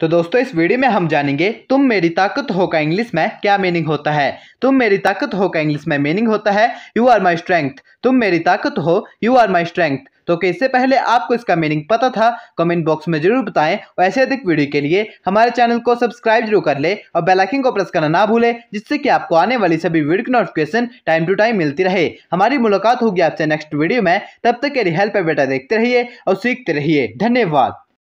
तो दोस्तों इस वीडियो में हम जानेंगे तुम मेरी ताकत हो का इंग्लिश में क्या मीनिंग होता है तुम मेरी ताकत हो का इंग्लिश में मीनिंग होता है यू आर माई स्ट्रेंथ तुम मेरी ताकत हो यू आर माई स्ट्रेंथ तो कि इससे पहले आपको इसका मीनिंग पता था कमेंट बॉक्स में जरूर बताएं और ऐसे अधिक वीडियो के लिए हमारे चैनल को सब्सक्राइब जरूर कर ले और बेल आइकन को प्रेस करना ना भूले जिससे कि आपको आने वाली सभी वीडियो की नोटिफिकेशन टाइम टू टाइम मिलती रहे हमारी मुलाकात होगी आपसे नेक्स्ट वीडियो में तब तक के लिए हेल्प बेटा देखते रहिए और सीखते रहिए धन्यवाद